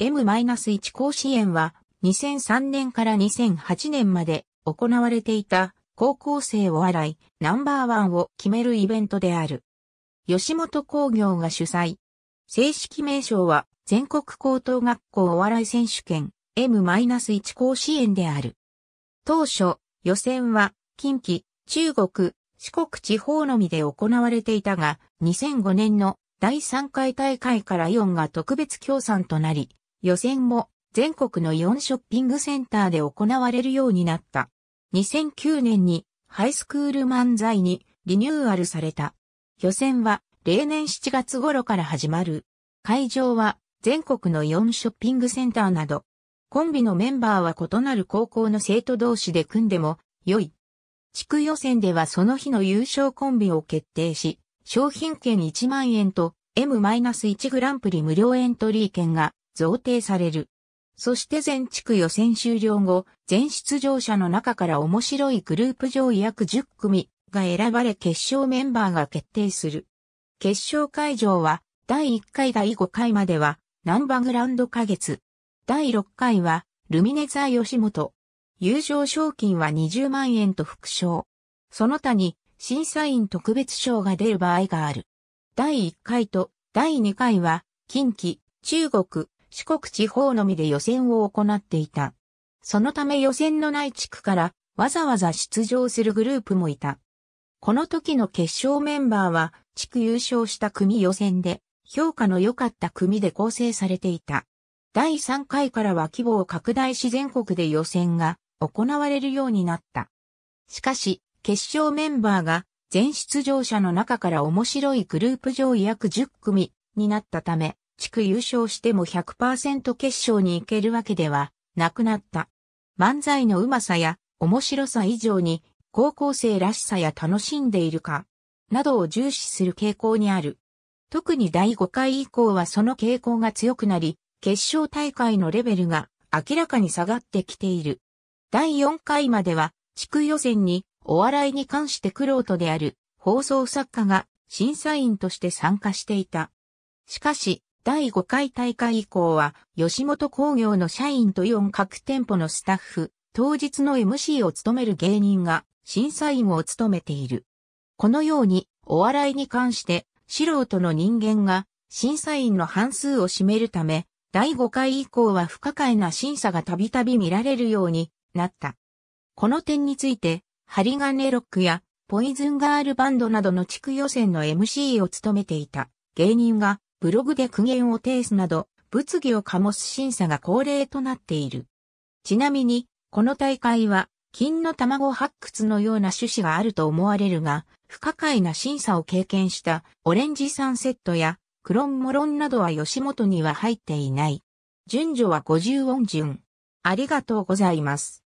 M-1 甲子園は2003年から2008年まで行われていた高校生を洗いナンバーワンを決めるイベントである。吉本工業が主催。正式名称は全国高等学校お笑い選手権 M-1 甲子園である。当初、予選は近畿、中国、四国地方のみで行われていたが、2005年の第3回大会からイオンが特別協賛となり、予選も全国の4ショッピングセンターで行われるようになった。2009年にハイスクール漫才にリニューアルされた。予選は例年7月頃から始まる。会場は全国の4ショッピングセンターなど、コンビのメンバーは異なる高校の生徒同士で組んでも良い。地区予選ではその日の優勝コンビを決定し、商品券1万円と M-1 グランプリ無料エントリー券が贈呈される。そして全地区予選終了後、全出場者の中から面白いグループ上位約10組が選ばれ決勝メンバーが決定する。決勝会場は、第1回第5回までは、ナンバグランド花月。第6回は、ルミネザー吉本。優勝賞金は20万円と副賞。その他に、審査員特別賞が出る場合がある。第1回と第2回は、近畿、中国、四国地方のみで予選を行っていた。そのため予選のない地区からわざわざ出場するグループもいた。この時の決勝メンバーは地区優勝した組予選で評価の良かった組で構成されていた。第3回からは規模を拡大し全国で予選が行われるようになった。しかし、決勝メンバーが全出場者の中から面白いグループ上位約10組になったため、地区優勝しても100%決勝に行けるわけではなくなった。漫才のうまさや面白さ以上に高校生らしさや楽しんでいるか、などを重視する傾向にある。特に第5回以降はその傾向が強くなり、決勝大会のレベルが明らかに下がってきている。第4回までは地区予選にお笑いに関して苦労とである放送作家が審査員として参加していた。しかし、第5回大会以降は、吉本工業の社員と4各店舗のスタッフ、当日の MC を務める芸人が審査員を務めている。このように、お笑いに関して素人の人間が審査員の半数を占めるため、第5回以降は不可解な審査がたびたび見られるようになった。この点について、ハリガネロックやポイズンガールバンドなどの地区予選の MC を務めていた芸人がブログで苦言を呈すなど、物議を醸す審査が恒例となっている。ちなみに、この大会は、金の卵発掘のような趣旨があると思われるが、不可解な審査を経験したオレンジサンセットやクロンモロンなどは吉本には入っていない。順序は五十音順。ありがとうございます。